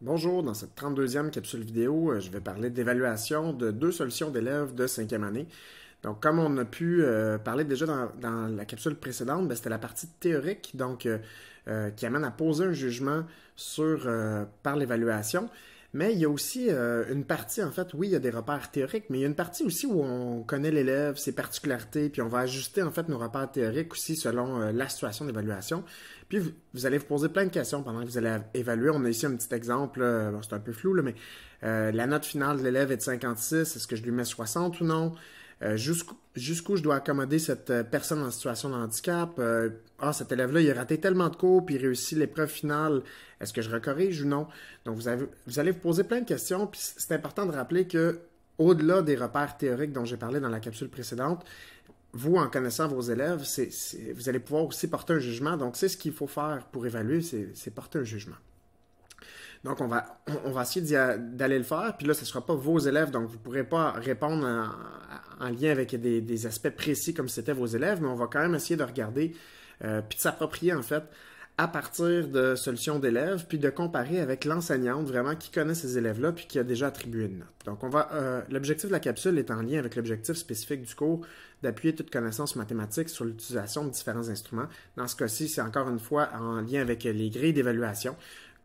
Bonjour, dans cette 32e capsule vidéo, euh, je vais parler d'évaluation de deux solutions d'élèves de cinquième année. Donc, comme on a pu euh, parler déjà dans, la capsule précédente, ben, c'était la partie théorique donc, euh, qui amène à poser un jugement sur, par l'évaluation. Mais il y a aussi euh, une partie, en fait, oui, il y a des repères théoriques, mais il y a une partie aussi où on connaît l'élève, ses particularités, puis on va ajuster, en fait, nos repères théoriques aussi selon euh, la situation d'évaluation. Puis vous, allez vous poser plein de questions pendant que vous allez évaluer. On a ici un petit exemple, euh, c'est un peu flou, mais la note finale de l'élève est de 56, est-ce que je lui mets 60 ou non? Euh, jusqu'où je dois accommoder cette euh, personne en situation de handicap? Euh, ah, cet élève-là, il a raté tellement de cours, puis il réussit l'épreuve finale. Est-ce que je recorrige ou non? Donc, vous, avez, vous allez vous poser plein de questions, puis c'est important de rappeler que au-delà des repères théoriques dont j'ai parlé dans la capsule précédente, vous, en connaissant vos élèves, vous allez pouvoir aussi porter un jugement. Donc, c'est ce qu'il faut faire pour évaluer, c'est porter un jugement. Donc, on va, essayer d'aller le faire. Puis là, ce ne sera pas vos élèves, donc vous ne pourrez pas répondre en, lien avec des, aspects précis comme c'était vos élèves, mais on va quand même essayer de regarder, euh, puis de s'approprier en fait à partir de solutions d'élèves, puis de comparer avec l'enseignante vraiment qui connaît ces élèves-là, puis qui a déjà attribué une note. Donc, euh, l'objectif de la capsule est en lien avec l'objectif spécifique du cours d'appuyer toute connaissance mathématique sur l'utilisation de différents instruments. Dans ce cas-ci, c'est encore une fois en lien avec les grilles d'évaluation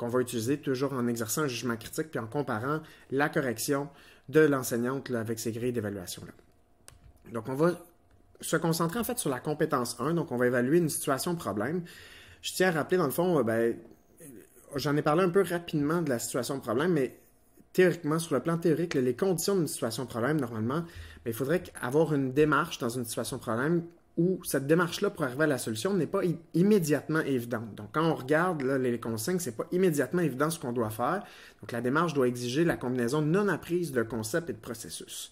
on va utiliser toujours en exerçant un jugement critique puis en comparant la correction de l'enseignante avec ces grilles dévaluation Donc, on va se concentrer en fait sur la compétence 1. Donc, on va évaluer une situation problème. Je tiens à rappeler, dans le fond, euh, ben, j'en ai parlé un peu rapidement de la situation problème, mais théoriquement, sur le plan théorique, les conditions d'une situation problème, normalement, ben, il faudrait avoir une démarche dans une situation problème où cette démarche-là pour arriver à la solution n'est pas immédiatement évidente. Donc, quand on regarde les consignes, ce n'est pas immédiatement évident ce qu'on doit faire. Donc, la démarche doit exiger la combinaison non apprise de concepts et de processus.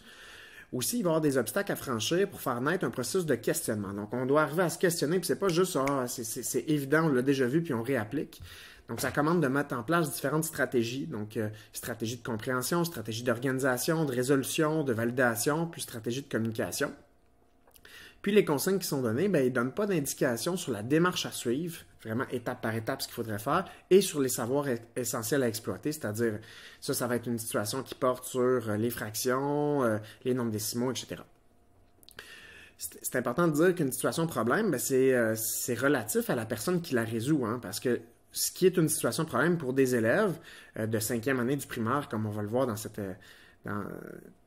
Aussi, il va y avoir des obstacles à franchir pour faire naître un processus de questionnement. Donc, on doit arriver à se questionner, puis ce n'est pas juste ah, c'est évident, on l'a déjà vu, puis on réapplique. Donc, ça commande de mettre en place différentes stratégies. Donc, euh, stratégie de compréhension, stratégie d'organisation, de résolution, de validation, puis stratégie de communication. Puis les consignes qui sont données, ben, ils ne donnent pas d'indication sur la démarche à suivre, vraiment étape par étape ce qu'il faudrait faire, et sur les savoirs essentiels à exploiter, c'est-à-dire ça, ça va être une situation qui porte sur euh, les fractions, euh, les nombres décimaux, etc c'est important de dire qu'une situation problème, ben, euh, c'est relatif à la personne qui la résout, hein, parce que ce qui est une situation problème pour des élèves de cinquième année du primaire, comme on va le voir dans cette, dans,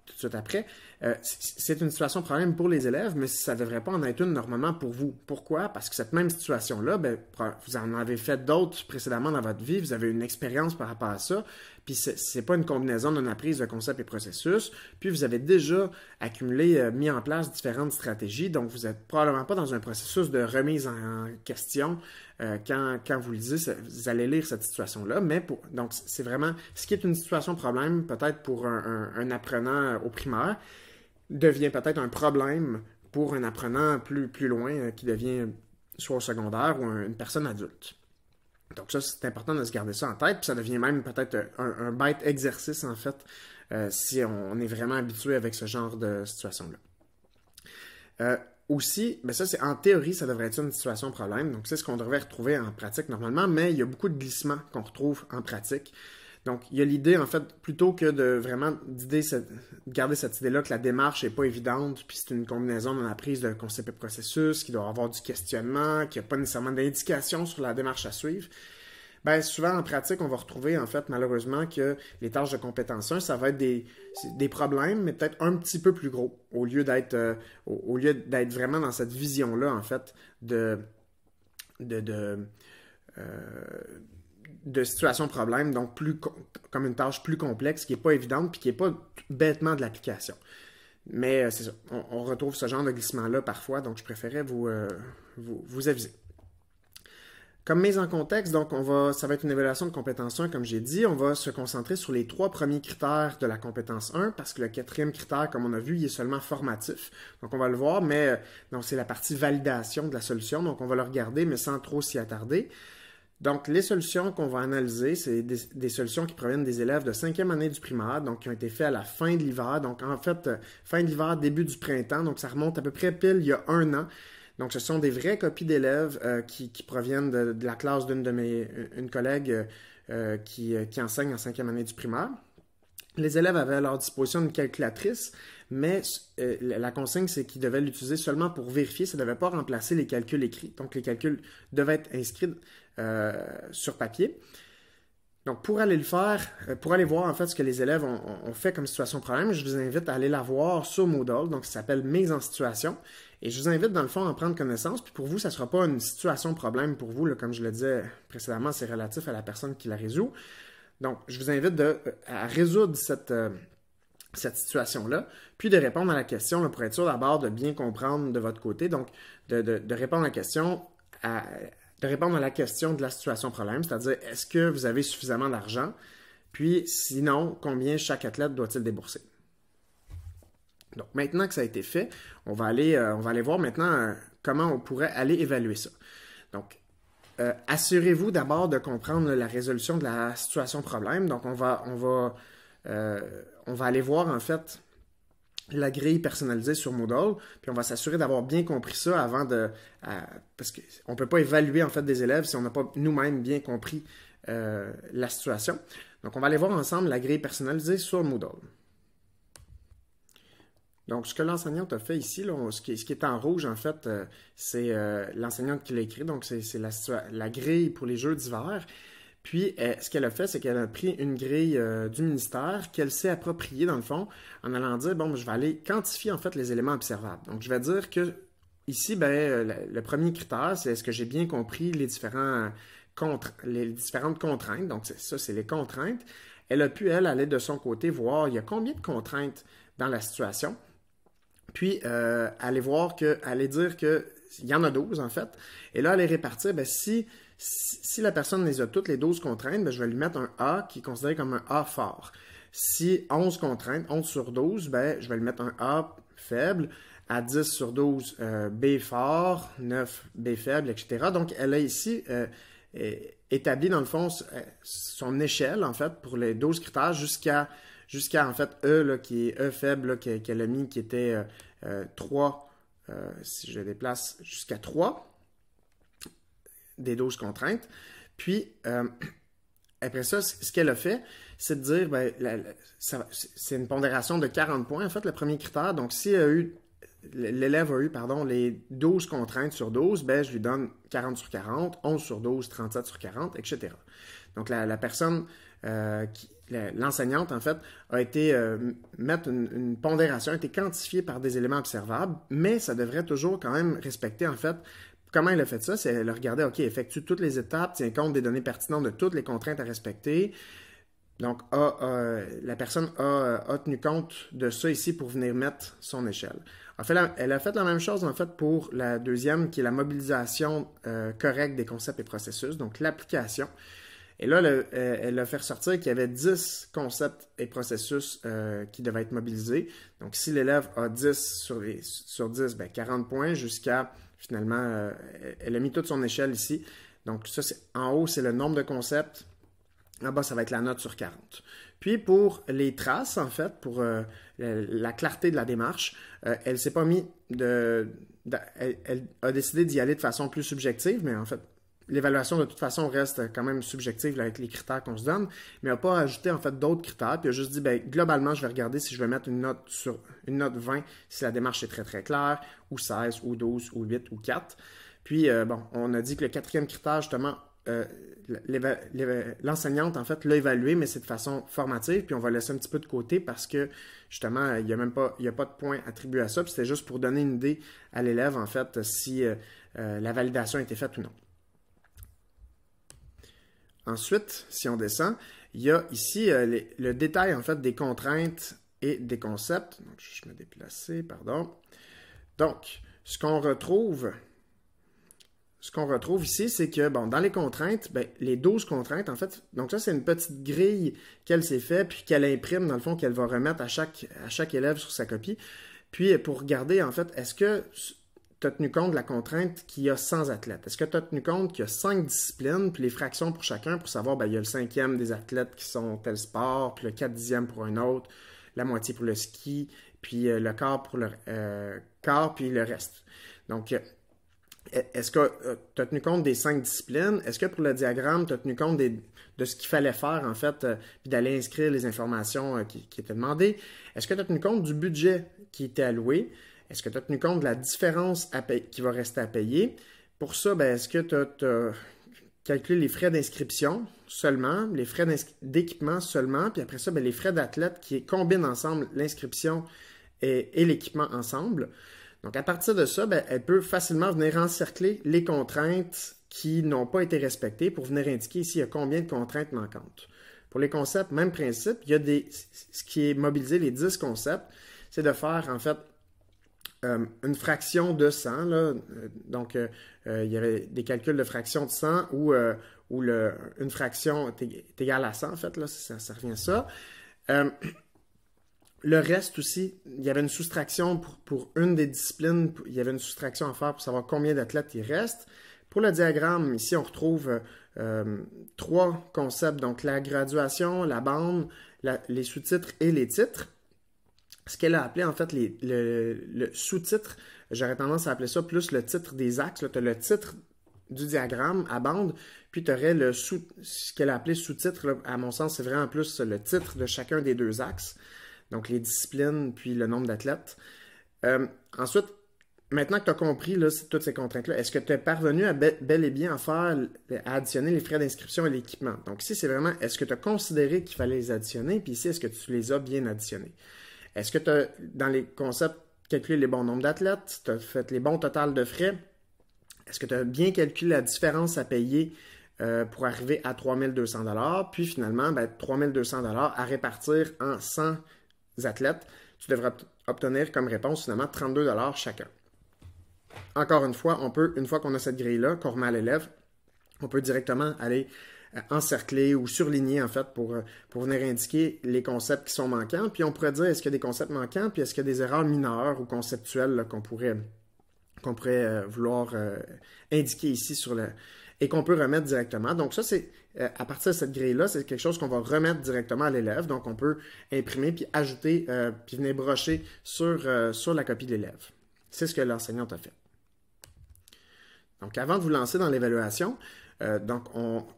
tout de suite après, euh, c'est une situation problème pour les élèves, mais ça ne devrait pas en être une normalement pour vous. Pourquoi? Parce que cette même situation-là, ben, vous en avez fait d'autres précédemment dans votre vie, vous avez une expérience par rapport à ça, puis ce n'est pas une combinaison d'une apprise de concepts et processus, puis vous avez déjà accumulé, euh, mis en place différentes stratégies, donc vous n'êtes probablement pas dans un processus de remise en question euh, quand, quand, vous lisez, vous allez lire cette situation-là, mais donc c'est vraiment ce qui est une situation problème peut-être pour un apprenant au primaire, devient peut-être un problème pour un apprenant plus, plus loin euh, qui devient soit au secondaire ou une personne adulte. Donc ça, c'est important de se garder ça en tête, puis ça devient même peut-être un, bête exercice, en fait, euh, si on, est vraiment habitué avec ce genre de situation-là. Euh, aussi, ben ça, c'est en théorie, ça devrait être une situation problème, donc c'est ce qu'on devrait retrouver en pratique normalement, mais il y a beaucoup de glissements qu'on retrouve en pratique. Donc, il y a l'idée, en fait, plutôt que de vraiment d'idée garder cette idée-là que la démarche n'est pas évidente, puis c'est une combinaison dans la prise d'un concept et processus, qui doit avoir du questionnement, qu'il n'y a pas nécessairement d'indication sur la démarche à suivre. bien, souvent en pratique, on va retrouver en fait malheureusement que les tâches de compétence 1, ça va être des, problèmes, mais peut-être un petit peu plus gros, au lieu d'être euh, au, lieu d'être vraiment dans cette vision-là, en fait, de, de, euh, de situation problème, donc plus comme une tâche plus complexe qui n'est pas évidente puis qui n'est pas bêtement de l'application. Mais euh, c'est on, retrouve ce genre de glissement-là parfois, donc je préférais vous, euh, vous, vous, aviser. Comme mise en contexte, donc on va, ça va être une évaluation de compétence 1, comme j'ai dit. On va se concentrer sur les trois premiers critères de la compétence 1, parce que le quatrième critère, comme on a vu, il est seulement formatif. Donc on va le voir, mais euh, c'est la partie validation de la solution. Donc on va le regarder, mais sans trop s'y attarder. Donc, les solutions qu'on va analyser, c'est des, solutions qui proviennent des élèves de cinquième année du primaire, donc qui ont été faites à la fin de l'hiver. Donc, en fait, euh, fin de l'hiver, début du printemps. Donc, ça remonte à peu près pile il y a un an. Donc, ce sont des vraies copies d'élèves euh, qui, proviennent de, la classe d'une de mes euh, une collègue qui, qui enseigne en cinquième année du primaire. Les élèves avaient à leur disposition une calculatrice mais euh, la consigne, c'est qu'ils devait l'utiliser seulement pour vérifier, ça ne devait pas remplacer les calculs écrits. Donc, les calculs devaient être inscrits euh, sur papier. Donc, pour aller le faire, euh, pour aller voir en fait ce que les élèves ont, fait comme situation problème, je vous invite à aller la voir sur Moodle. Donc, ça s'appelle Mise en situation. Et je vous invite, dans le fond, à en prendre connaissance. Puis pour vous, ça ne sera pas une situation problème pour vous. comme je le disais précédemment, c'est relatif à la personne qui la résout. Donc, je vous invite à résoudre cette, cette situation-là, puis de répondre à la question, pour être sûr d'abord de bien comprendre de votre côté, donc de, répondre à la question de répondre à la question de la situation problème, c'est-à-dire est-ce que vous avez suffisamment d'argent, puis sinon, combien chaque athlète doit-il débourser? Donc maintenant que ça a été fait, on va aller, euh, on va aller voir maintenant euh, comment on pourrait aller évaluer ça. Donc, euh, assurez-vous d'abord de comprendre la résolution de la situation problème. Donc, on va, on va on va aller voir en fait la grille personnalisée sur Moodle, puis on va s'assurer d'avoir bien compris ça avant de... parce qu'on ne peut pas évaluer en fait des élèves si on n'a pas nous-mêmes bien compris euh, la situation. Donc, on va aller voir ensemble la grille personnalisée sur Moodle. Donc, ce que l'enseignante a fait ici, ce, qui, est en rouge, en fait, euh, c'est euh, l'enseignante qui l'a écrit. Donc, c'est la, la, grille pour les jeux d'hiver. Puis, euh, ce qu'elle a fait, c'est qu'elle a pris une grille euh, du ministère qu'elle s'est appropriée, dans le fond, en allant dire, bon, ben, je vais aller quantifier, en fait, les éléments observables. Donc, je vais dire que, ici, ben, euh, le, premier critère, c'est est-ce que j'ai bien compris les, différents, les différentes contraintes. Donc, ça, c'est les contraintes. Elle a pu, elle, aller de son côté voir il y a combien de contraintes dans la situation. Puis, aller voir que, aller dire que, il y en a 12, en fait. Et là, aller répartir, ben, si si, la personne les a toutes, les 12 contraintes, ben, je vais lui mettre un A qui est considéré comme un A fort. Si 11 contraintes, 11 sur 12, ben, je vais lui mettre un A faible. À 10 sur 12, euh, B fort, 9, B faible, etc. Donc, elle a ici euh, établi, dans le fond, euh, son échelle, en fait, pour les 12 critères jusqu'à, en fait, E, qui est E faible, qu'elle a mis, qui était 3, si je déplace, jusqu'à 3 des doses contraintes. Puis, euh, après ça, ce qu'elle a fait, c'est de dire, ben, c'est une pondération de 40 points, en fait, le premier critère. Donc, si l'élève a eu pardon, les 12 contraintes sur 12, ben, je lui donne 40 sur 40, 11 sur 12, 37 sur 40, etc. Donc, la, personne, euh, l'enseignante, en fait, a été euh, mettre une, une, pondération, a été quantifiée par des éléments observables, mais ça devrait toujours quand même respecter, en fait, Comment elle a fait ça? C'est elle a regardé, OK, effectue toutes les étapes, tient compte des données pertinentes de toutes les contraintes à respecter. Donc, la personne a, tenu compte de ça ici pour venir mettre son échelle. En fait, elle a fait la même chose, en fait, pour la deuxième, qui est la mobilisation euh, correcte des concepts et processus, donc l'application. Et là, euh, elle a fait ressortir qu'il y avait 10 concepts et processus euh, qui devaient être mobilisés. Donc, si l'élève a 10 sur, 10, 40 ben, points jusqu'à finalement, euh, elle a mis toute son échelle ici. Donc, ça, en haut, c'est le nombre de concepts. En bas, ça va être la note sur 40. Puis, pour les traces, en fait, pour euh, la clarté de la démarche, euh, elle s'est pas mis de. elle, a décidé d'y aller de façon plus subjective, mais en fait, L'évaluation, de toute façon, reste quand même subjective avec les critères qu'on se donne, mais on n'a pas ajouté en fait d'autres critères. Puis il a juste dit, ben, globalement, je vais regarder si je vais mettre une note sur une note 20, si la démarche est très très claire, ou 16, ou 12, ou 8, ou 4. Puis, euh, bon, on a dit que le quatrième critère, justement, euh, l'enseignante, en fait, l'a évalué, mais c'est de façon formative, puis on va laisser un petit peu de côté parce que, justement, il n'y a même pas, il y a pas de point attribué à ça, puis c'était juste pour donner une idée à l'élève, en fait, si euh, la validation a été faite ou non. Ensuite, si on descend, il y a ici euh, le détail en fait des contraintes et des concepts. Donc, je me déplacer, pardon. Donc, ce qu'on retrouve, ce qu'on retrouve ici, c'est que bon, dans les contraintes, ben, les 12 contraintes, en fait, donc ça, c'est une petite grille qu'elle s'est faite, puis qu'elle imprime, dans le fond, qu'elle va remettre à chaque, à chaque élève sur sa copie. Puis pour regarder, en fait, est-ce que tu as tenu compte de la contrainte qu'il y a 100 athlètes? Est-ce que tu as tenu compte qu'il y a 5 disciplines, puis les fractions pour chacun pour savoir, ben, il y a le cinquième des athlètes qui sont tel sport, puis le 4 dixième pour un autre, la moitié pour le ski, puis euh, le quart pour le euh, puis le reste. Donc, euh, est-ce que tu as tenu compte des cinq disciplines? Est-ce que pour le diagramme, tu as tenu compte de ce qu'il fallait faire, en fait, puis d'aller inscrire les informations qui, qui, étaient demandées? Est-ce que tu as tenu compte du budget qui était alloué? Est-ce que tu as tenu compte de la différence qui va rester à payer? Pour ça, ben, est-ce que tu as, calculé les frais d'inscription seulement, les frais d'équipement seulement, puis après ça, ben, les frais d'athlète qui combinent ensemble l'inscription et, l'équipement ensemble? Donc, à partir de ça, ben, elle peut facilement venir encercler les contraintes qui n'ont pas été respectées pour venir indiquer ici y a combien de contraintes manquantes. Pour les concepts, même principe, il y a des, ce qui est mobilisé, les 10 concepts, c'est de faire en fait euh, une fraction de 100. Euh, donc, euh, il y avait des calculs de fraction de 100 où, une fraction est égale à 100, en fait, ça, revient à ça. le reste aussi, il y avait une soustraction pour, une des disciplines, il y avait une soustraction à faire pour savoir combien d'athlètes il reste. Pour le diagramme, ici, on retrouve trois concepts, donc la graduation, la bande, les sous-titres et les titres ce qu'elle a appelé en fait le, sous-titre, j'aurais tendance à appeler ça plus le titre des axes. Tu as le titre du diagramme à bande, puis tu aurais le sous, ce qu'elle a appelé sous-titre, à mon sens, c'est vraiment plus le titre de chacun des deux axes, donc les disciplines, puis le nombre d'athlètes. Euh, ensuite, maintenant que tu as compris toutes ces contraintes-là, est-ce que tu es parvenu à bel et bien à faire, à additionner les frais d'inscription et l'équipement? Donc ici, c'est vraiment, est-ce que tu as considéré qu'il fallait les additionner, puis ici, est-ce que tu les as bien additionnés? Est-ce que tu as, dans les concepts, calculé les bons nombres d'athlètes, tu as fait les bons totals de frais? Est-ce que tu as bien calculé la différence à payer euh, pour arriver à 3200 dollars? Puis finalement, 3200 ben, dollars à répartir en 100 athlètes, tu devras obtenir comme réponse finalement 32 dollars chacun. Encore une fois, on peut, une fois qu'on a cette grille-là, qu'on remet à l'élève, on peut directement aller encerclé ou surlignés, en fait, euh, pour, venir indiquer les concepts qui sont manquants. Puis on pourrait dire, est-ce qu'il y a des concepts manquants, puis est-ce qu'il y a des erreurs mineures ou conceptuelles qu'on pourrait, pourrait euh, vouloir euh, indiquer ici sur le, et qu'on peut remettre directement. Donc ça, c'est à partir de cette grille-là, c'est quelque chose qu'on va remettre directement à l'élève. Donc on peut imprimer puis ajouter puis venir brocher sur, sur la copie de l'élève. C'est ce que l'enseignante a fait. Donc avant de vous lancer dans l'évaluation, euh, donc,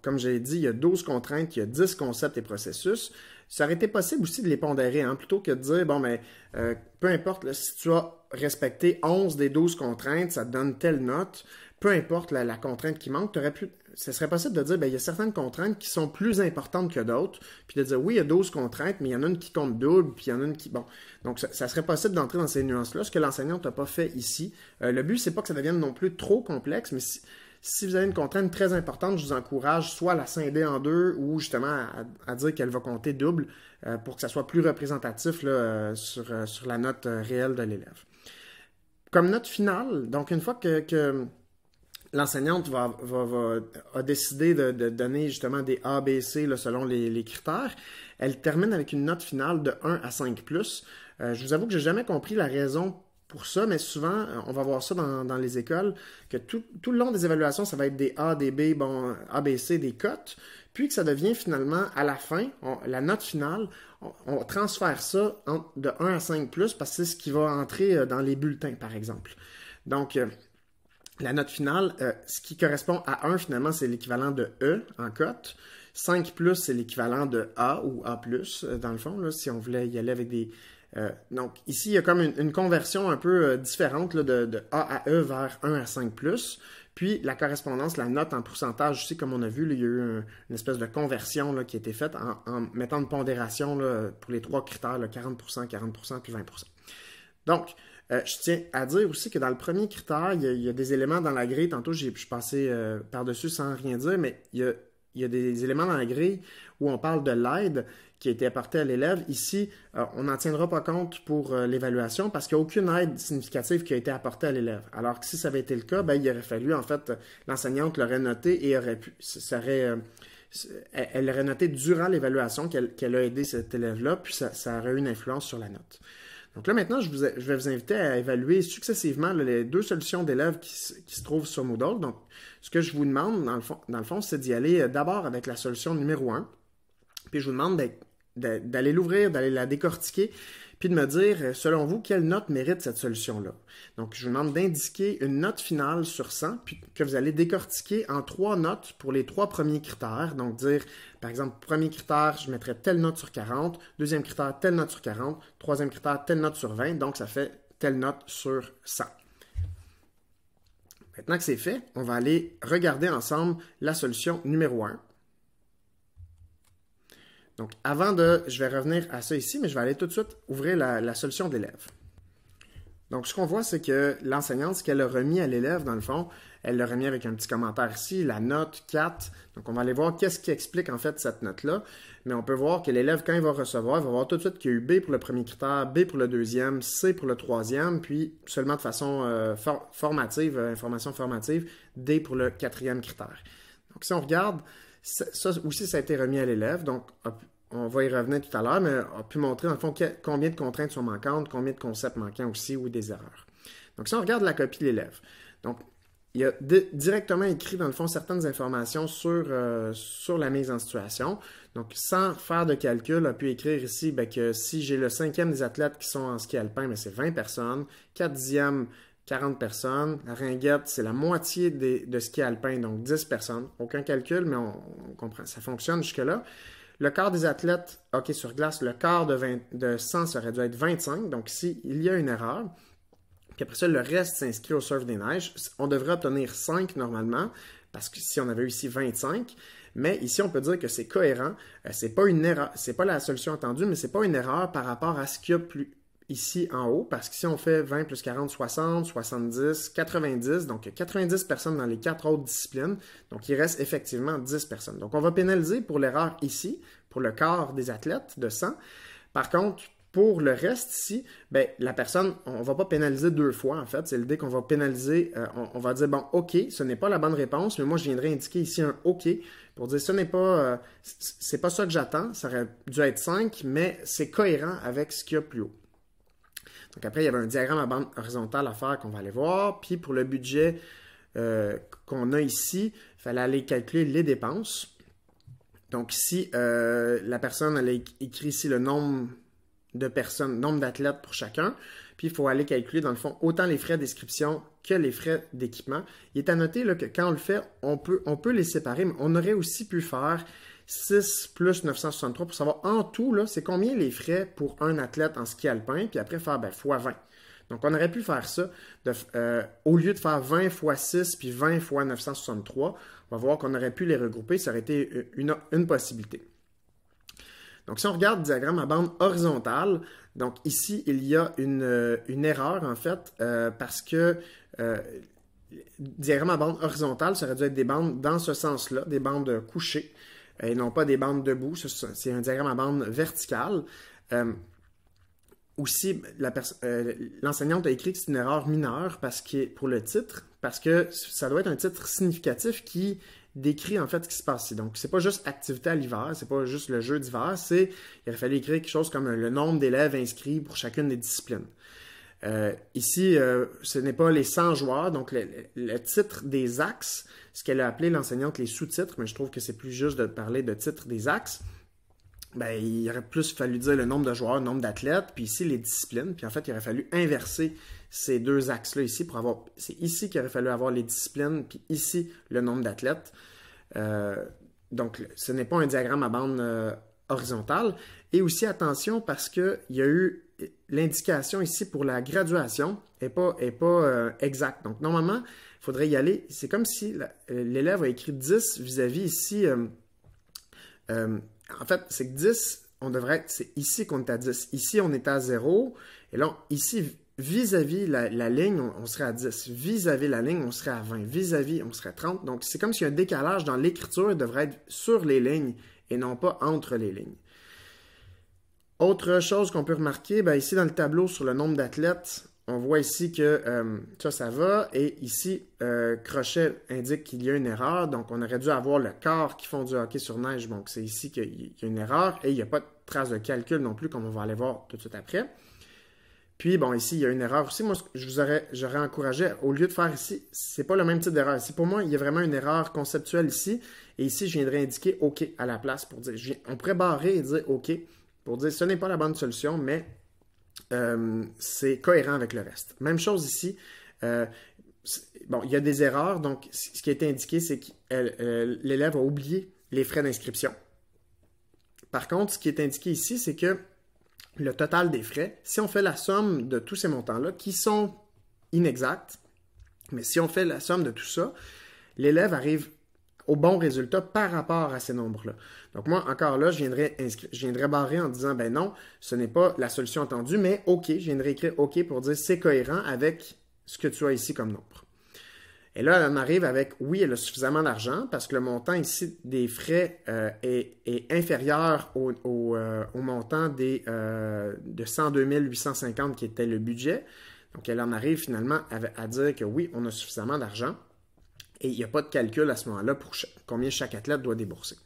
comme j'ai dit, il y a 12 contraintes, il y a 10 concepts et processus. Ça aurait été possible aussi de les pondérer, hein, plutôt que de dire, bon, mais euh, peu importe, si tu as respecté 11 des 12 contraintes, ça te donne telle note, peu importe la, contrainte qui manque, aurais pu, ce serait possible de dire, ben, il y a certaines contraintes qui sont plus importantes que d'autres, puis de dire, oui, il y a 12 contraintes, mais il y en a une qui compte double, puis il y en a une qui, bon. Donc, ça, serait possible d'entrer dans ces nuances-là, ce que l'enseignant t'a pas fait ici. Euh, le but, c'est pas que ça devienne non plus trop complexe, mais si, si vous avez une contrainte très importante, je vous encourage soit à la scinder en deux ou justement à, dire qu'elle va compter double euh, pour que ça soit plus représentatif euh, euh, sur, la note réelle de l'élève. Comme note finale, donc une fois que, l'enseignante a décidé de, donner justement des A, B, C selon les, critères. Elle termine avec une note finale de 1 à 5 je vous avoue que j'ai jamais compris la raison ça, mais souvent, on va voir ça dans, les écoles, que tout, le long des évaluations, ça va être des A, des B, bon, A, B, C, des cotes, puis que ça devient finalement, à la fin, la note finale, on, transfère ça de 1 à 5 parce que c'est ce qui va entrer euh, dans les bulletins, par exemple. Donc, euh, la note finale, euh, ce qui correspond à 1, finalement, c'est l'équivalent de E en cote. 5 c'est l'équivalent de A ou A, dans le fond, si on voulait y aller avec des, euh, donc ici, il y a comme une, conversion un peu euh, différente de, A à E vers 1 à 5 ⁇ plus. Puis la correspondance, la note en pourcentage aussi, comme on a vu, il y a eu une espèce de conversion qui a été faite en, mettant une pondération pour les trois critères, 40%, 40%, puis 20%. Donc, euh, je tiens à dire aussi que dans le premier critère, il y a, des éléments dans la grille. Tantôt, je suis passé par-dessus sans rien dire, mais il y a des éléments dans la grille où on parle de l'aide, qui a été apporté à l'élève. Ici, euh, on n'en tiendra pas compte pour euh, l'évaluation parce qu'il n'y a aucune aide significative qui a été apportée à l'élève. Alors que si ça avait été le cas, ben, il aurait fallu, en fait, l'enseignante l'aurait noté et aurait pu, ça aurait, euh, elle l'aurait noté durant l'évaluation qu'elle a aidé cet élève-là, puis ça, aurait eu une influence sur la note. Donc là, maintenant, je, vais vous inviter à évaluer successivement les deux solutions d'élèves qui, se trouvent sur Moodle. Donc, ce que je vous demande, dans le fond c'est d'y aller d'abord avec la solution numéro 1 je vous demande d'aller l'ouvrir, d'aller la décortiquer, puis de me dire, euh, selon vous, quelle note mérite cette solution-là. Donc, je vous demande d'indiquer une note finale sur 100, puis que vous allez décortiquer en trois notes pour les trois premiers critères. Donc, dire, par exemple, premier critère, je mettrais telle note sur 40, deuxième critère, telle note sur 40, troisième critère, telle note sur 20, donc ça fait telle note sur 100. Maintenant que c'est fait, on va aller regarder ensemble la solution numéro 1. Donc, avant de, je vais revenir à ça ici, mais je vais aller tout de suite ouvrir la, solution l'élève. Donc, ce qu'on voit, c'est que l'enseignante, ce qu'elle a remis à l'élève, dans le fond, elle l'a remis avec un petit commentaire ici, la note 4. Donc, on va aller voir qu'est-ce qui explique, en fait, cette note-là. Mais on peut voir que l'élève, quand il va recevoir, il va voir tout de suite qu'il y a eu B pour le premier critère, B pour le deuxième, C pour le troisième, puis seulement de façon euh, formative, euh, information formative, D pour le quatrième critère. Donc, si on regarde, ça, aussi, ça a été remis à l'élève, donc on va y revenir tout à l'heure, mais on a pu montrer, dans le fond, combien de contraintes sont manquantes, combien de concepts manquants aussi ou des erreurs. Donc, si on regarde la copie de l'élève, donc il a directement écrit, dans le fond, certaines informations sur, euh, sur la mise en situation. Donc, sans faire de calcul, on a pu écrire ici ben, que si j'ai le cinquième des athlètes qui sont en ski alpin, ben, c'est 20 personnes. Quatrième... 40 personnes. La ringuette, c'est la moitié des, de ski alpin, donc 10 personnes. Aucun calcul, mais on, comprend. Ça fonctionne jusque-là. Le quart des athlètes OK, sur glace, le quart de, 20, 100 serait dû être 25. Donc, ici, il y a une erreur, puis après ça, le reste s'inscrit au surf des neiges. On devrait obtenir 5 normalement, parce que si on avait eu ici 25, mais ici, on peut dire que c'est cohérent. Euh, c'est pas une erreur, c'est pas la solution attendue, mais c'est pas une erreur par rapport à ce qu'il y a plus, ici en haut, parce que si on fait 20 plus 40, 60, 70, 90, donc 90 personnes dans les quatre autres disciplines, donc il reste effectivement 10 personnes. Donc on va pénaliser pour l'erreur ici, pour le corps des athlètes de 100. Par contre, pour le reste ici, ben, la personne, on ne va pas pénaliser deux fois, en fait. C'est l'idée qu'on va pénaliser, euh, on, va dire, bon, OK, ce n'est pas la bonne réponse, mais moi, je viendrai indiquer ici un OK pour dire, ce n'est pas, euh, c'est pas ça que j'attends, ça aurait dû être 5, mais c'est cohérent avec ce qu'il y a plus haut. Donc après, il y avait un diagramme à bande horizontale à faire qu'on va aller voir. Puis pour le budget euh, qu'on a ici, il fallait aller calculer les dépenses. Donc ici, euh, la personne, elle a écrit ici le nombre de personnes, nombre d'athlètes pour chacun. Puis il faut aller calculer, dans le fond, autant les frais d'inscription que les frais d'équipement. Il est à noter là, que quand on le fait, on peut, on peut les séparer, mais on aurait aussi pu faire 6 plus 963 pour savoir en tout, là, c'est combien les frais pour un athlète en ski alpin, puis après faire x ben, 20. Donc, on aurait pu faire ça. Euh, au lieu de faire 20 x 6 puis 20 x 963, on va voir qu'on aurait pu les regrouper. Ça aurait été une, possibilité. Donc, si on regarde le diagramme à bande horizontale, donc ici, il y a une, euh, erreur, en fait, euh, parce que le diagramme à bande horizontale, ça aurait dû être des bandes dans ce sens-là, des bandes couchées. Euh, ils n'ont pas des bandes debout. C'est un diagramme à bandes verticale. Euh, aussi, euh, l'enseignante a écrit que c'est une erreur mineure parce que, pour le titre, parce que ça doit être un titre significatif qui décrit en fait ce qui se passe ici. Donc, c'est pas juste activité à l'hiver, c'est pas juste le jeu d'hiver, c'est il aurait fallu écrire quelque chose comme le nombre d'élèves inscrits pour chacune des disciplines. Euh, ici, euh, ce n'est pas les 100 joueurs, donc le, titre des axes, ce qu'elle a appelé l'enseignante les sous-titres, mais je trouve que c'est plus juste de parler de titre des axes. Ben, il aurait plus fallu dire le nombre de joueurs, le nombre d'athlètes, puis ici les disciplines. Puis en fait, il aurait fallu inverser ces deux axes-là ici pour avoir. C'est ici qu'il aurait fallu avoir les disciplines, puis ici le nombre d'athlètes. Euh, donc, ce n'est pas un diagramme à bande horizontale. Et aussi, attention, parce qu'il y a eu l'indication ici pour la graduation n'est pas, est pas euh, exacte. Donc, normalement, il faudrait y aller. C'est comme si euh, l'élève a écrit 10 vis-à-vis ici. Euh, en fait, c'est que 10, on devrait c'est ici qu'on est à 10. Ici, on est à 0. Et là, ici, vis-à-vis la, ligne, on, serait à 10. Vis-à-vis la ligne, on serait à 20. Vis-à-vis, on serait à 30. Donc, c'est comme si un décalage dans l'écriture, devrait être sur les lignes et non pas entre les lignes. Autre chose qu'on peut remarquer, ben, ici dans le tableau sur le nombre d'athlètes, on voit ici que euh, ça, ça va. Et ici, euh, Crochet indique qu'il y a une erreur. Donc, on aurait dû avoir le corps qui font du hockey sur neige. Donc, c'est ici qu'il y a une erreur. Et il n'y a pas de trace de calcul non plus, comme on va aller voir tout de suite après. Puis, bon, ici, il y a une erreur aussi. Moi, je vous aurais, j'aurais encouragé, au lieu de faire ici, c'est pas le même type d'erreur. Ici, pour moi, il y a vraiment une erreur conceptuelle ici. Et ici, je viendrais indiquer OK à la place pour dire, on pourrait barrer et dire OK pour dire ce n'est pas la bonne solution, mais euh, c'est cohérent avec le reste. Même chose ici. Euh, bon, il y a des erreurs, donc ce qui a indiqué, c'est que euh, l'élève a oublié les frais d'inscription. Par contre, ce qui est indiqué ici, c'est que le total des frais, si on fait la somme de tous ces montants-là, qui sont inexacts, mais si on fait la somme de tout ça, l'élève arrive au bon résultat par rapport à ces nombres-là. Donc moi, encore là, je viendrais, barrer en disant, ben non, ce n'est pas la solution attendue, mais OK, je viendrais écrire OK pour dire c'est cohérent avec ce que tu as ici comme nombre. Et là, elle en arrive avec, oui, elle a suffisamment d'argent parce que le montant ici des frais euh, est, inférieur au, euh, montant des, euh, de 102 850 qui était le budget. Donc, elle en arrive finalement à dire que oui, on a suffisamment d'argent. Et il n'y a pas de calcul à ce moment-là pour combien chaque athlète doit débourser.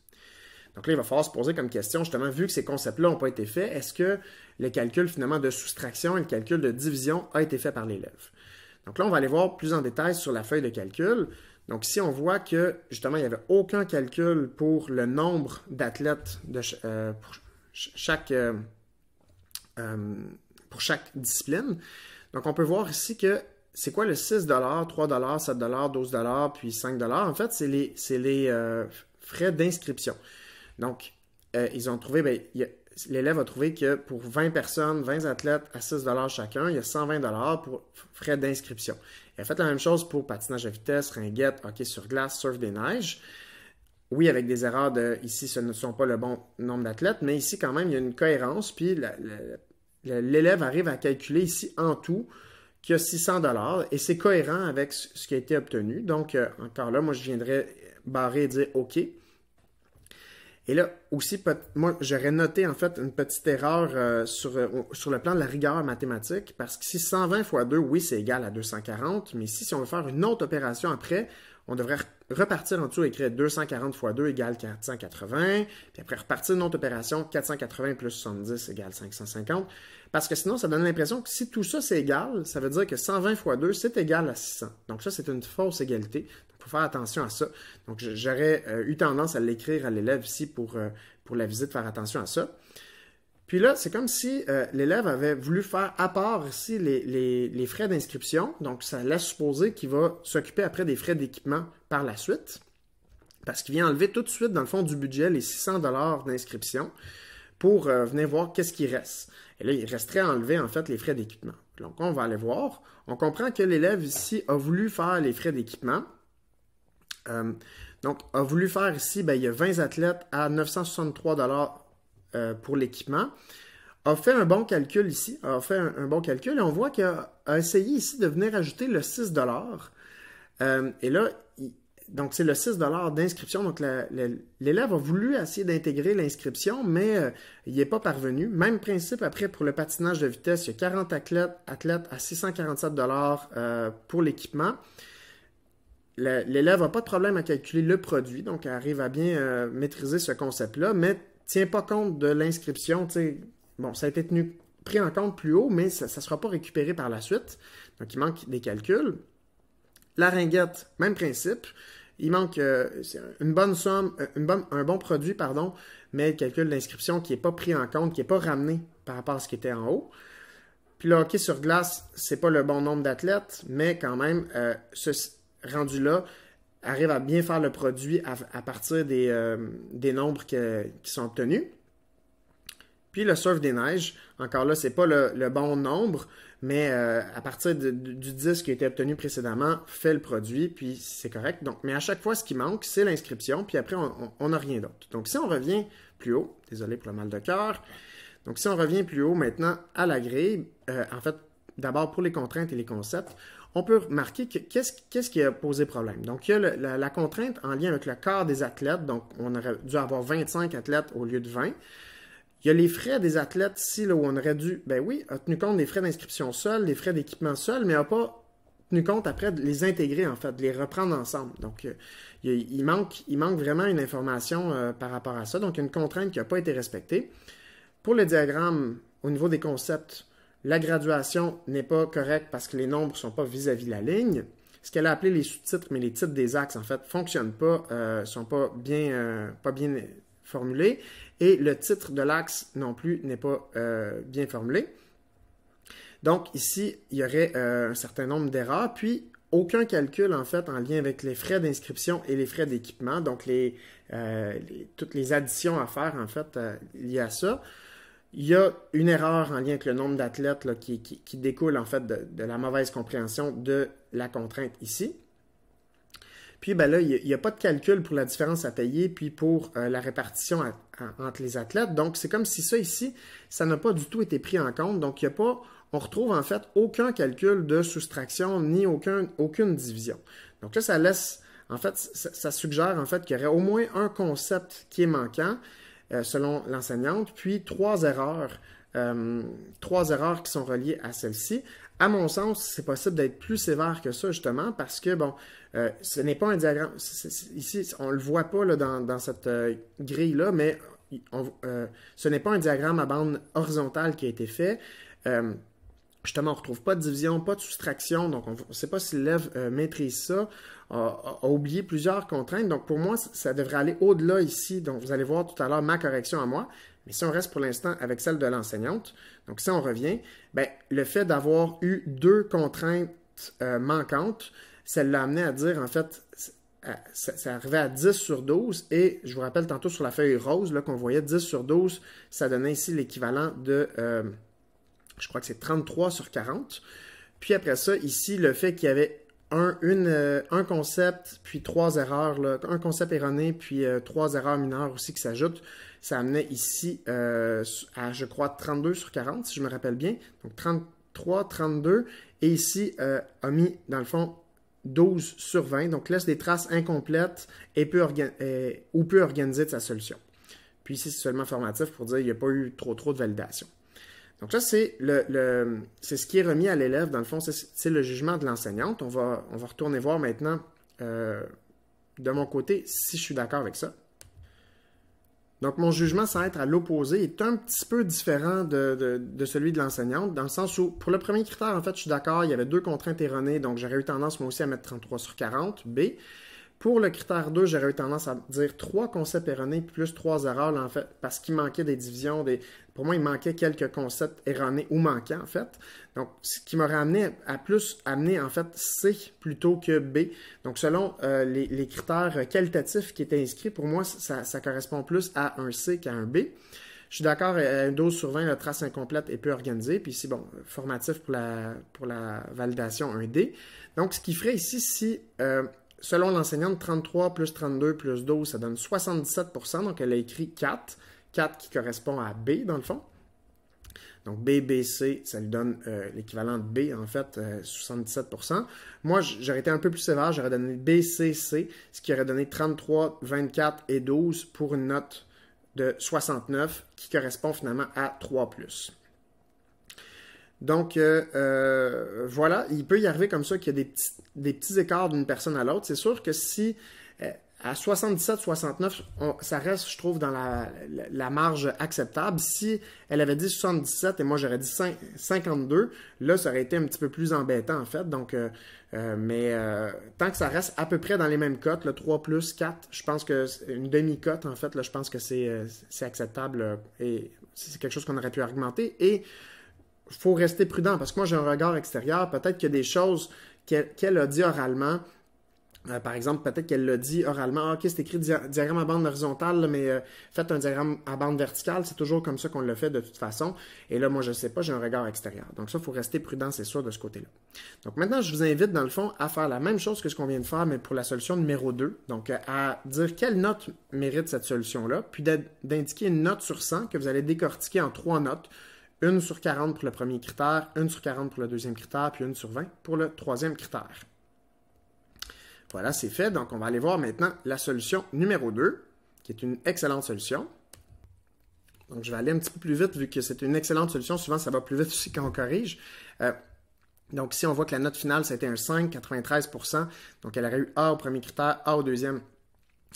Donc là, il va falloir se poser comme question, justement, vu que ces concepts-là n'ont pas été faits, est-ce que le calcul finalement de soustraction et le calcul de division a été fait par l'élève? Donc là, on va aller voir plus en détail sur la feuille de calcul. Donc ici, on voit que justement, il n'y avait aucun calcul pour le nombre d'athlètes euh, euh, euh, pour chaque discipline. Donc on peut voir ici que c'est quoi le 6 3 7 12 puis 5 En fait, c'est les, euh, frais d'inscription. Donc, euh, ils ont trouvé, ben, l'élève a trouvé que pour 20 personnes, 20 athlètes à 6 chacun, il y a 120 pour frais d'inscription. Elle a fait la même chose pour patinage à vitesse, ringuette, hockey sur glace, surf des neiges. Oui, avec des erreurs de ici, ce ne sont pas le bon nombre d'athlètes, mais ici, quand même, il y a une cohérence. Puis l'élève arrive à calculer ici en tout qui a 600 dollars et c'est cohérent avec ce qui a été obtenu. Donc, euh, encore là, moi, je viendrais barrer et dire OK. Et là aussi, moi, j'aurais noté en fait une petite erreur euh, sur, euh, sur le plan de la rigueur mathématique, parce que si 120 x 2, oui, c'est égal à 240, mais si on veut faire une autre opération après, on devrait repartir en dessous et écrire 240 x 2 égale 480, puis après repartir une autre opération, 480 plus 70 égale 550. Parce que sinon, ça donne l'impression que si tout ça, c'est égal, ça veut dire que 120 fois 2, c'est égal à 600. Donc ça, c'est une fausse égalité. Il faut faire attention à ça. Donc j'aurais euh, eu tendance à l'écrire à l'élève ici pour, euh, pour la visite, faire attention à ça. Puis là, c'est comme si euh, l'élève avait voulu faire à part ici les, frais d'inscription. Donc, ça laisse supposer qu'il va s'occuper après des frais d'équipement par la suite. Parce qu'il vient enlever tout de suite, dans le fond du budget, les 600 dollars d'inscription pour venir voir qu'est-ce qui reste. Et là, il resterait à enlever, en fait, les frais d'équipement. Donc, on va aller voir. On comprend que l'élève ici a voulu faire les frais d'équipement. Euh, donc, a voulu faire ici, ben, il y a 20 athlètes à 963 euh, pour l'équipement. A fait un bon calcul ici, a fait un, bon calcul et on voit qu'il a, essayé ici de venir ajouter le 6 euh, Et là, donc, c'est le 6 d'inscription. Donc, l'élève a voulu essayer d'intégrer l'inscription, mais euh, il n'y est pas parvenu. Même principe après pour le patinage de vitesse. Il y a 40 athlètes, à 647 euh, pour l'équipement. L'élève n'a pas de problème à calculer le produit, donc elle arrive à bien euh, maîtriser ce concept-là, mais tient pas compte de l'inscription. Bon, ça a été tenu, pris en compte plus haut, mais ça ne sera pas récupéré par la suite. Donc, il manque des calculs. La ringuette, même principe. Il manque euh, une bonne somme, euh, un bon produit, pardon, mais le calcul d'inscription qui n'est pas pris en compte, qui n'est pas ramené par rapport à ce qui était en haut. Puis le hockey sur glace, c'est pas le bon nombre d'athlètes, mais quand même, euh, ce rendu-là arrive à bien faire le produit à, partir des, nombres qui sont obtenus. Puis le surf des neiges, encore là, c'est pas le, bon nombre, mais euh, à partir du disque qui a été obtenu précédemment, fait le produit, puis c'est correct. mais à chaque fois, ce qui manque, c'est l'inscription, puis après, on n'a rien d'autre. Donc, si on revient plus haut, désolé pour le mal de cœur, donc si on revient plus haut maintenant à la grille, euh, en fait, d'abord pour les contraintes et les concepts, on peut remarquer qu'est-ce qui a posé problème. Donc, il y a la, la, contrainte en lien avec le corps des athlètes. Donc, on aurait dû avoir 25 athlètes au lieu de 20. Il y a les frais des athlètes si là, où on aurait dû, ben oui, a tenu compte des frais d'inscription seuls, des frais d'équipement seuls, mais n'a pas tenu compte après de les intégrer, en fait, de les reprendre ensemble. Donc, euh, il, manque, vraiment une information euh, par rapport à ça. Donc, une contrainte qui n'a pas été respectée. Pour le diagramme, au niveau des concepts, la graduation n'est pas correcte parce que les nombres ne sont pas vis-à-vis la ligne. Ce qu'elle a appelé les sous-titres, mais les titres des axes, en fait, ne fonctionnent pas, ne euh, sont pas bien formulés et le titre de l'axe non plus n'est pas euh, bien formulé. Donc ici, il y aurait euh, un certain nombre d'erreurs, puis aucun calcul en fait en lien avec les frais d'inscription et les frais d'équipement, donc euh, toutes les additions à faire en fait liées à ça. Il y a une erreur en lien avec le nombre d'athlètes qui, découle en fait de la mauvaise compréhension de la contrainte ici. Puis ben là, il n'y a, pas de calcul pour la différence à payer, puis pour euh, la répartition entre les athlètes. Donc, c'est comme si ça ici, ça n'a pas du tout été pris en compte. Donc, il n'y a pas, on retrouve en fait aucun calcul de soustraction ni aucune division. Donc là, ça laisse, en fait, ça, suggère en fait qu'il y aurait au moins un concept qui est manquant euh, selon l'enseignante, puis trois erreurs. Euh, trois erreurs qui sont reliées à celle-ci, à mon sens, c'est possible d'être plus sévère que ça, justement, parce que, bon, euh, ce n'est pas un diagramme. ici, on ne le voit pas dans, cette euh, grille-là, mais euh, ce n'est pas un diagramme à bande horizontale qui a été fait. justement, on ne retrouve pas de division, pas de soustraction, donc on ne sait pas si l'élève maîtrise ça, a, oublié plusieurs contraintes. Donc, pour moi, ça devrait aller au-delà ici. Donc, vous allez voir tout à l'heure ma correction à moi. Mais si on reste pour l'instant avec celle de l'enseignante, donc si on revient, ben, le fait d'avoir eu deux contraintes euh, manquantes, ça l'a amené à dire, en fait, ça, arrivait à 10 sur 12 et je vous rappelle tantôt sur la feuille rose qu'on voyait 10 sur 12, ça donnait ici l'équivalent de, euh, je crois que c'est 33 sur 40. Puis après ça, ici, le fait qu'il y avait un, euh, concept, puis trois erreurs, un concept erroné, puis trois erreurs mineures aussi qui s'ajoutent, ça amenait ici euh, à, je crois, 32 sur 40, si je me rappelle bien. Donc 33, 32. Et ici, euh, a mis, dans le fond, 12 sur 20. Donc laisse des traces incomplètes et peu ou peu organisées de sa solution. Puis ici, c'est seulement formatif pour dire qu'il n'y a pas eu trop trop de validation. Donc ça, c'est ce qui est remis à l'élève, dans le fond, c'est le jugement de l'enseignante. On va, on va retourner voir maintenant, euh, de mon côté, si je suis d'accord avec ça. Donc, mon jugement, ça être à l'opposé, est un petit peu différent de, de celui de l'enseignante, dans le sens où, pour le premier critère, en fait, je suis d'accord, il y avait deux contraintes erronées, donc j'aurais eu tendance, moi aussi, à mettre 33 sur 40, B. Pour le critère 2, j'aurais eu tendance à dire trois concepts erronés plus trois erreurs, en fait, parce qu'il manquait des divisions. Des... Pour moi, il manquait quelques concepts erronés ou manquants, en fait. Donc, ce qui m'aurait amené à plus amener, en fait, C plutôt que B. Donc, selon euh, les, critères qualitatifs qui étaient inscrits, pour moi, ça, correspond plus à un C qu'à un B. Je suis d'accord, euh, une dose sur 20, la trace incomplète est peu organisée. Puis ici, bon, formatif pour la, pour la validation un d Donc, ce qui ferait ici, si euh, selon l'enseignante, 33 plus 32 plus 12, ça donne 77 donc elle a écrit 4. 4 qui correspond à B, dans le fond. Donc BBC, ça lui donne euh, l'équivalent de B, en fait, 77%. Euh, Moi, j'aurais été un peu plus sévère, j'aurais donné BCC, ce qui aurait donné 33, 24 et 12 pour une note de 69, qui correspond finalement à 3 ⁇ donc, euh, euh, voilà, il peut y arriver comme ça qu'il y a des petits, écarts d'une personne à l'autre. C'est sûr que si euh, à 77-69, ça reste, je trouve, dans la, marge acceptable. Si elle avait dit 77 et moi j'aurais dit 52, là, ça aurait été un petit peu plus embêtant, en fait. Donc, mais tant que ça reste à peu près dans les mêmes cotes, le 3 plus 4, je pense que une demi-cote, en fait, là, je pense que c'est acceptable et c'est quelque chose qu'on aurait pu argumenter. Et faut rester prudent parce que moi, j'ai un regard extérieur. Peut-être qu'il y a des choses qu'elle a dit oralement. Euh, par exemple, peut-être qu'elle l'a dit oralement. Ah, ok, c'est écrit diagramme à bande horizontale, mais euh, faites un diagramme à bande verticale. C'est toujours comme ça qu'on le fait de toute façon. Et là, moi, je ne sais pas, j'ai un regard extérieur. Donc ça, il faut rester prudent, c'est sûr, de ce côté-là. Donc maintenant, je vous invite, dans le fond, à faire la même chose que ce qu'on vient de faire, mais pour la solution numéro 2. Donc euh, à dire quelle note mérite cette solution-là, puis d'indiquer une note sur 100 que vous allez décortiquer en trois notes une sur 40 pour le premier critère, 1 sur 40 pour le deuxième critère, puis 1 sur 20 pour le troisième critère. Voilà, c'est fait. Donc, on va aller voir maintenant la solution numéro 2, qui est une excellente solution. Donc, je vais aller un petit peu plus vite, vu que c'est une excellente solution. Souvent, ça va plus vite aussi quand on corrige. Euh, donc, ici, on voit que la note finale, ça a été un 5, 93 Donc, elle aurait eu A au premier critère, A au deuxième,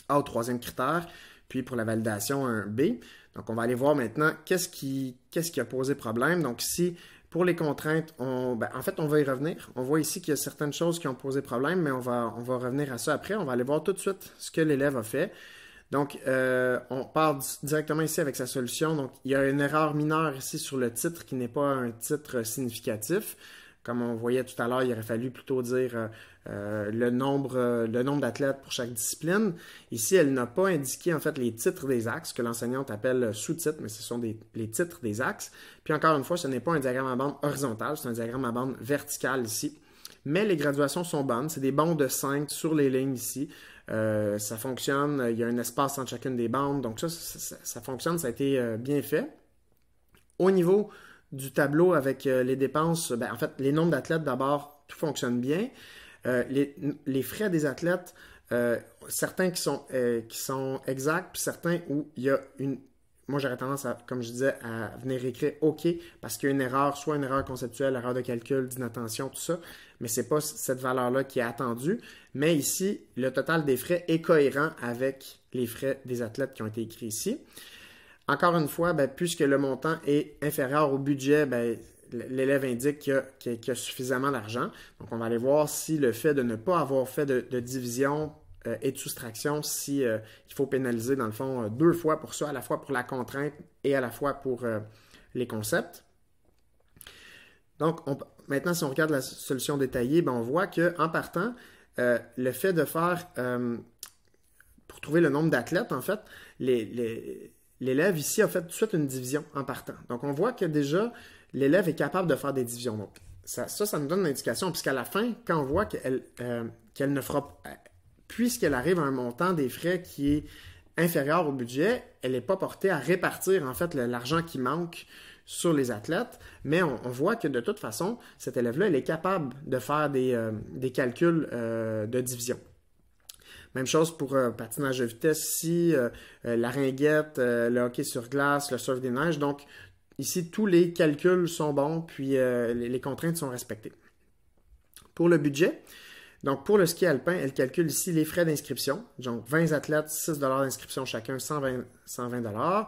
A au troisième critère, puis pour la validation, un B. Donc, on va aller voir maintenant qu'est-ce qui, a posé problème. Donc, si pour les contraintes, on, ben, en fait, on va y revenir. On voit ici qu'il y a certaines choses qui ont posé problème, mais on va, revenir à ça après. On va aller voir tout de suite ce que l'élève a fait. Donc, euh, on part directement ici avec sa solution. Donc, il y a une erreur mineure ici sur le titre qui n'est pas un titre significatif. Comme on voyait tout à l'heure, il aurait fallu plutôt dire euh, euh, le nombre, euh, nombre d'athlètes pour chaque discipline. Ici, elle n'a pas indiqué en fait les titres des axes, que l'enseignante appelle sous-titres, mais ce sont des, les titres des axes. Puis encore une fois, ce n'est pas un diagramme à bande horizontale c'est un diagramme à bande verticale ici. Mais les graduations sont bonnes, c'est des bandes de 5 sur les lignes ici. Euh, ça fonctionne, il y a un espace entre chacune des bandes, donc ça, ça, fonctionne, ça a été bien fait. Au niveau du tableau avec les dépenses, ben, en fait, les nombres d'athlètes d'abord, tout fonctionne bien. Euh, les, frais des athlètes, euh, certains qui sont, euh, qui sont exacts, puis certains où il y a une. Moi, j'aurais tendance, à, comme je disais, à venir écrire OK parce qu'il y a une erreur, soit une erreur conceptuelle, erreur de calcul, d'inattention, tout ça, mais ce n'est pas cette valeur-là qui est attendue. Mais ici, le total des frais est cohérent avec les frais des athlètes qui ont été écrits ici. Encore une fois, ben, puisque le montant est inférieur au budget, ben, l'élève indique qu'il y, a suffisamment d'argent. Donc, on va aller voir si le fait de ne pas avoir fait de, division et euh, de soustraction, si euh, faut pénaliser, dans le fond, euh, deux fois pour ça, à la fois pour la contrainte et à la fois pour les concepts. Donc, maintenant, si on regarde la solution détaillée, ben, on voit qu'en partant, le fait de faire, pour trouver le nombre d'athlètes, en fait, l'élève ici a fait tout de suite une division en partant. Donc, on voit que déjà, l'élève est capable de faire des divisions. Donc, ça, ça, nous donne une indication, puisqu'à la fin, quand on voit qu'elle euh, ne fera euh, puisqu'elle arrive à un montant des frais qui est inférieur au budget, elle n'est pas portée à répartir en fait l'argent qui manque sur les athlètes, mais on, voit que de toute façon, cet élève-là, elle est capable de faire des, euh, calculs de division. Même chose pour patinage de vitesse, si la ringuette, le hockey sur glace, le surf des neiges. Donc, Ici, tous les calculs sont bons, puis euh, les, contraintes sont respectées. Pour le budget, donc pour le ski alpin, elle calcule ici les frais d'inscription. Donc 20 athlètes, 6 d'inscription chacun, 120, 120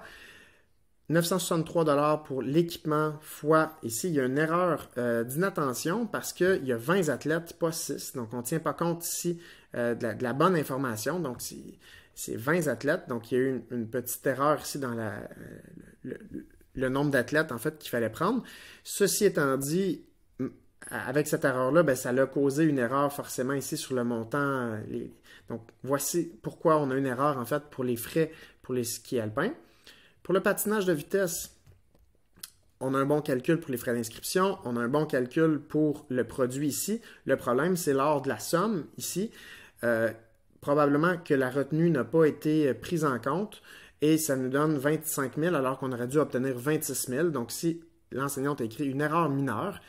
963 pour l'équipement fois. Ici, il y a une erreur euh, d'inattention parce qu'il y a 20 athlètes, pas 6. Donc, on ne tient pas compte ici euh, de, la, bonne information. Donc, c'est 20 athlètes. Donc, il y a eu une, petite erreur ici dans la, le nombre d'athlètes en fait qu'il fallait prendre. Ceci étant dit, avec cette erreur-là, ben, ça a causé une erreur forcément ici sur le montant. Euh, donc, voici pourquoi on a une erreur en fait pour les frais pour les skis alpins. Pour le patinage de vitesse, on a un bon calcul pour les frais d'inscription, on a un bon calcul pour le produit ici. Le problème, c'est lors de la somme ici. Euh, probablement que la retenue n'a pas été euh, prise en compte et ça nous donne 25 000 alors qu'on aurait dû obtenir 26 000. Donc, si l'enseignant a écrit une erreur mineure,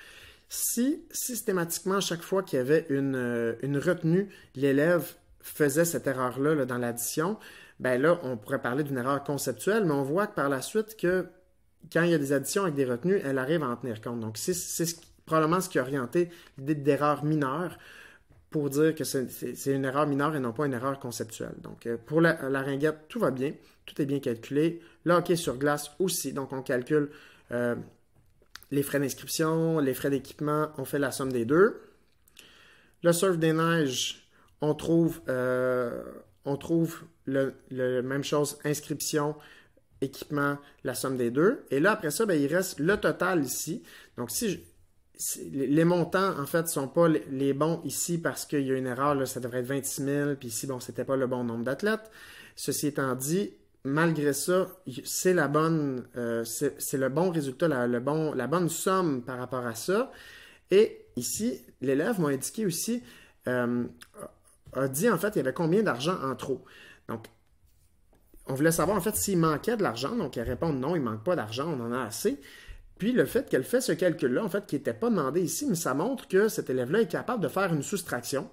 si systématiquement, chaque fois qu'il y avait une, euh, retenue, l'élève faisait cette erreur-là dans l'addition, ben là, on pourrait parler d'une erreur conceptuelle, mais on voit que par la suite que quand il y a des additions avec des retenues, elle arrive à en tenir compte. Donc, c'est probablement ce qui a orienté l'idée d'erreur mineure pour dire que c'est une erreur mineure et non pas une erreur conceptuelle. Donc, euh, pour la, la ringuette, tout va bien. Tout est bien calculé. Là, OK, sur glace aussi. Donc, on calcule euh, les frais d'inscription, les frais d'équipement. On fait la somme des deux. Le surf des neiges, on trouve, la euh, on trouve le, même chose, inscription, équipement, la somme des deux. Et là, après ça, ben, il reste le total ici. Donc, si les montants, en fait, ne sont pas les bons ici parce qu'il y a une erreur. ça devrait être 26 000, puis ici, bon, n'était pas le bon nombre d'athlètes. Ceci étant dit, malgré ça, c'est la bonne, euh, c'est le bon résultat, la, bonne somme par rapport à ça. Et ici, l'élève m'a indiqué aussi, euh, a dit en fait, il y avait combien d'argent en trop. Donc, on voulait savoir en fait s'il manquait de l'argent. Donc, elle répond non, il ne manque pas d'argent, on en a assez. Puis le fait qu'elle fait ce calcul-là, en fait, qui n'était pas demandé ici, mais ça montre que cet élève-là est capable de faire une soustraction.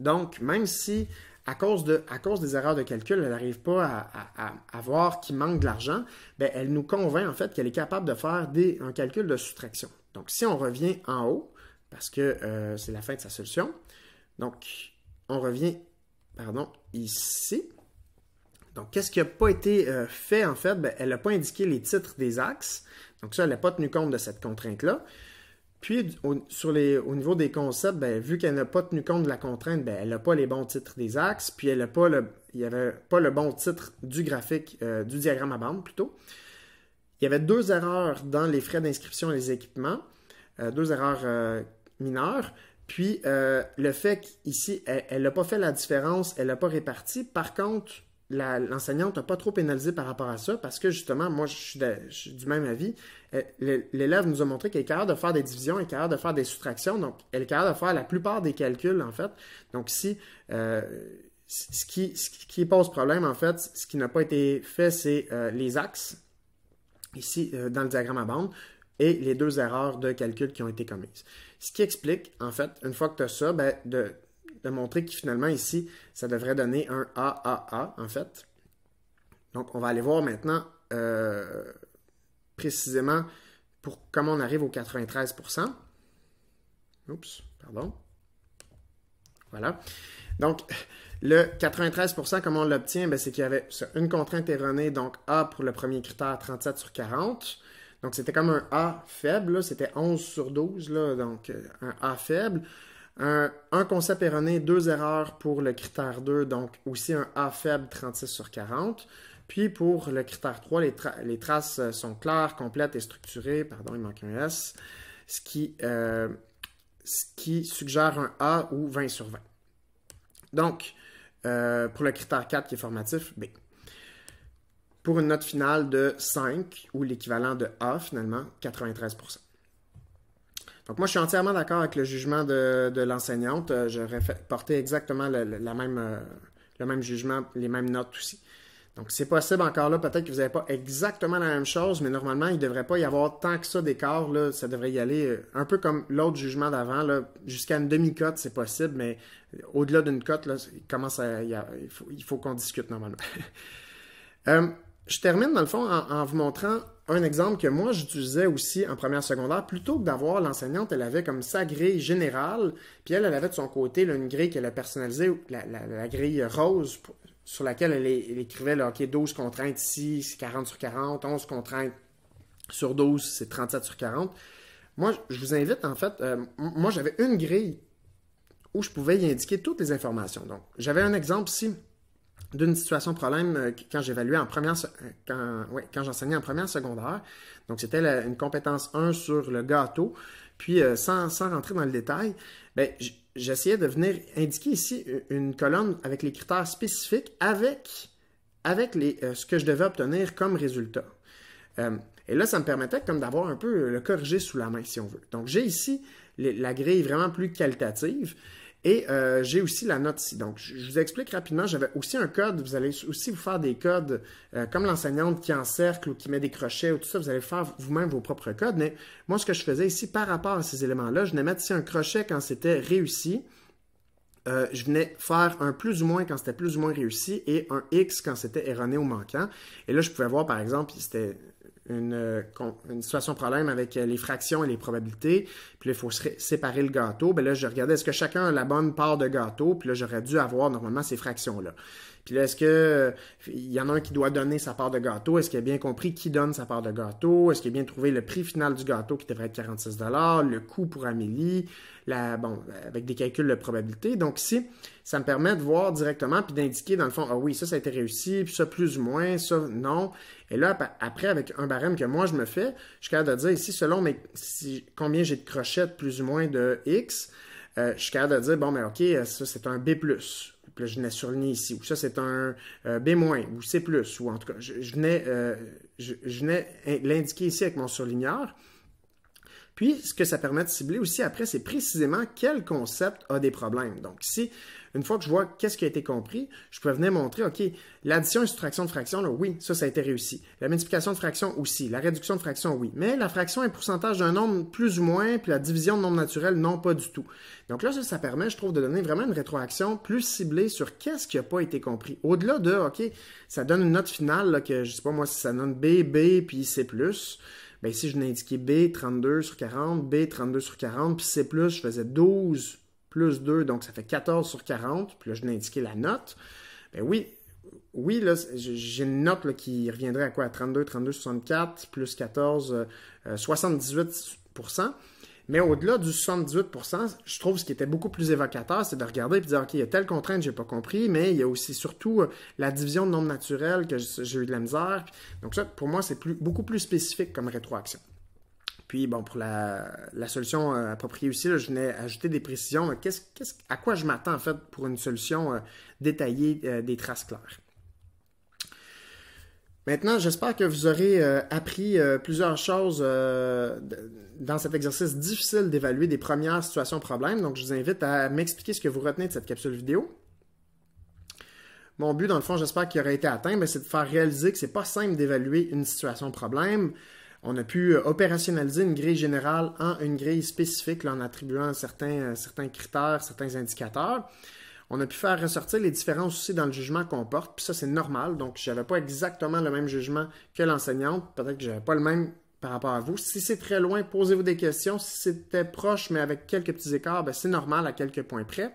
Donc, même si à cause, de, à cause des erreurs de calcul, elle n'arrive pas à, voir qu'il manque de l'argent, ben, elle nous convainc en fait qu'elle est capable de faire un calcul de soustraction. Donc, si on revient en haut, parce que euh, c'est la fin de sa solution, donc on revient, pardon, ici. Donc, qu'est-ce qui n'a pas été euh, fait en fait? Ben, elle n'a pas indiqué les titres des axes. Donc ça, elle n'a pas tenu compte de cette contrainte-là. Puis, au, sur les, au niveau des concepts, ben, vu qu'elle n'a pas tenu compte de la contrainte, ben, elle n'a pas les bons titres des axes, puis elle pas il n'y avait pas le bon titre du graphique, euh, du diagramme à bande plutôt. Il y avait deux erreurs dans les frais d'inscription et les équipements, euh, deux erreurs euh, mineures. Puis, le fait qu'ici, elle n'a pas fait la différence, elle n'a pas réparti. Par contre, l'enseignante n'a pas trop pénalisé par rapport à ça parce que justement, moi, je suis, du même avis. Euh, l'élève nous a montré qu'elle est capable de faire des divisions, elle est capable de faire des soustractions, donc elle est capable de faire la plupart des calculs, en fait. Donc, si euh, ce, qui, pose problème, en fait, ce qui n'a pas été fait, c'est euh, les axes, ici, dans le diagramme à bande, et les deux erreurs de calcul qui ont été commises. Ce qui explique, en fait, une fois que tu as ça, ben, de, de montrer que finalement ici, ça devrait donner un AAA en fait. Donc on va aller voir maintenant euh, précisément pour comment on arrive au 93%. Oups, pardon. Voilà. Donc, le 93%, comment on l'obtient? Ben, c'est qu'il y avait une contrainte erronée, donc A pour le premier critère, 37 sur 40. Donc, c'était comme un A faible, c'était 11 sur 12, là, donc euh, un A faible. Un, concept erroné, deux erreurs pour le critère 2, donc aussi un A faible 36 sur 40. Puis pour le critère 3, les, traces euh, sont claires, complètes et structurées. Pardon, il manque un S. Ce qui, euh, suggère un A ou 20 sur 20. Donc, euh, pour le critère 4 qui est formatif, B. Pour une note finale de 5 ou l'équivalent de A finalement, 93 donc moi, je suis entièrement d'accord avec le jugement de, l'enseignante. Euh, j'aurais porté exactement le, la même, euh, le même jugement, les mêmes notes aussi. Donc c'est possible encore là, peut-être que vous n'avez pas exactement la même chose, mais normalement, il ne devrait pas y avoir tant que ça d'écart. Là, ça devrait y aller euh, un peu comme l'autre jugement d'avant. jusqu'à une demi-cote, c'est possible, mais au-delà d'une cote, là, il, commence à, il, faut, qu'on discute normalement. je termine, dans le fond, en vous montrant un exemple que moi j'utilisais aussi en première secondaire, plutôt que d'avoir l'enseignante, elle avait comme sa grille générale, puis elle, elle avait de son côté une grille qu'elle a personnalisée, la, grille rose sur laquelle elle, écrivait OK, 12 contraintes ici, c'est 40 sur 40, 11 contraintes sur 12, c'est 37 sur 40. Moi, je vous invite, en fait, euh, moi j'avais une grille où je pouvais y indiquer toutes les informations. Donc, j'avais un exemple ici d'une situation problème euh, quand j'évaluais en première euh, quand, j'enseignais en première secondaire. Donc c'était une compétence 1 sur le gâteau. Puis euh, sans, rentrer dans le détail, ben, j'essayais de venir indiquer ici une colonne avec les critères spécifiques avec, ce que je devais obtenir comme résultat. et là, ça me permettait comme d'avoir un peu le corrigé sous la main, si on veut. Donc j'ai ici la grille vraiment plus qualitative. Et euh, j'ai aussi la note ici. Donc, je vous explique rapidement. J'avais aussi un code. Vous allez aussi vous faire des codes euh, comme l'enseignante qui encercle ou qui met des crochets ou tout ça. Vous allez faire vous-même vos propres codes. Mais moi, ce que je faisais ici par rapport à ces éléments-là, je venais mettre ici un crochet quand c'était réussi. Euh, je venais faire un plus ou moins quand c'était plus ou moins réussi et un X quand c'était erroné ou manquant. Et là, je pouvais voir, par exemple, c'était une, euh, une, situation problème avec euh, les fractions et les probabilités, puis là, il faut séparer le gâteau, ben là, je regardais, est-ce que chacun a la bonne part de gâteau, puis là, j'aurais dû avoir normalement ces fractions-là. Puis est-ce que il euh, y en a un qui doit donner sa part de gâteau? Est-ce qu'il a bien compris qui donne sa part de gâteau? Est-ce qu'il a bien trouvé le prix final du gâteau qui devrait être 46 le coût pour Amélie, la, bon, avec des calculs de probabilité. Donc ici, ça me permet de voir directement puis d'indiquer dans le fond, ah oui, ça, ça a été réussi, puis ça, plus ou moins, ça, non. Et là, après, avec un barème que moi, je me fais, je suis capable de dire ici, selon mes, si, combien j'ai de crochettes plus ou moins de X, euh, je suis capable de dire, bon, mais OK, ça, c'est un B+ je venais surligner ici, ou ça, c'est un euh, B-, ou C+, ou en tout cas, je, je venais, euh, je, je venais l'indiquer ici avec mon surligneur. Puis, ce que ça permet de cibler aussi après, c'est précisément quel concept a des problèmes. Donc, si une fois que je vois qu'est-ce qui a été compris, je peux venir montrer, OK, l'addition et soustraction de fractions, là, oui, ça, ça a été réussi. La multiplication de fractions aussi. La réduction de fractions, oui. Mais la fraction est pourcentage d'un nombre plus ou moins, puis la division de nombre naturel, non, pas du tout. Donc là, ça, ça permet, je trouve, de donner vraiment une rétroaction plus ciblée sur qu'est-ce qui n'a pas été compris. Au-delà de, OK, ça donne une note finale, là, que je sais pas moi si ça donne B, B, puis C+ ici, ben, je n'ai indiqué B, 32 sur 40, B, 32 sur 40, puis C+, je faisais 12 plus 2, donc ça fait 14 sur 40, puis là, je n'ai indiqué la note. Ben oui, oui, j'ai une note qui reviendrait à quoi? 32, 32, 64, plus 14, 78 euh, mais au-delà du 78%, je trouve ce qui était beaucoup plus évocateur, c'est de regarder et de dire, OK, il y a telle contrainte, j'ai pas compris, mais il y a aussi surtout euh, la division de nombre naturel que j'ai eu de la misère. Donc ça, pour moi, c'est beaucoup plus spécifique comme rétroaction. Puis, bon, pour la, solution euh, appropriée aussi, je venais ajouter des précisions. qu'est à quoi je m'attends, en fait, pour une solution euh, détaillée des traces claires? Maintenant, j'espère que vous aurez euh, appris euh, plusieurs choses euh, dans cet exercice difficile d'évaluer des premières situations problèmes. Donc, je vous invite à m'expliquer ce que vous retenez de cette capsule vidéo. Mon but, dans le fond, j'espère qu'il aura été atteint, mais c'est de faire réaliser que ce n'est pas simple d'évaluer une situation problème. On a pu opérationnaliser une grille générale en une grille spécifique en attribuant certains critères, certains indicateurs. On a pu faire ressortir les différences aussi dans le jugement qu'on porte, puis ça c'est normal. Donc n'avais pas exactement le même jugement que l'enseignante, peut-être que n'avais pas le même par rapport à vous. Si c'est très loin, posez-vous des questions. Si c'était proche mais avec quelques petits écarts, ben, c'est normal à quelques points près.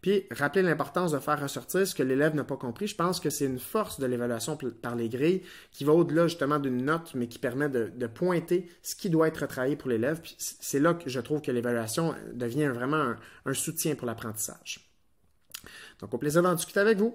Puis rappelez l'importance de faire ressortir ce que l'élève n'a pas compris. Je pense que c'est une force de l'évaluation par les grilles qui va au-delà justement d'une note, mais qui permet de, pointer ce qui doit être travaillé pour l'élève. Puis c'est là que je trouve que l'évaluation devient vraiment un soutien pour l'apprentissage. Donc, au plaisir d'en discuter avec vous.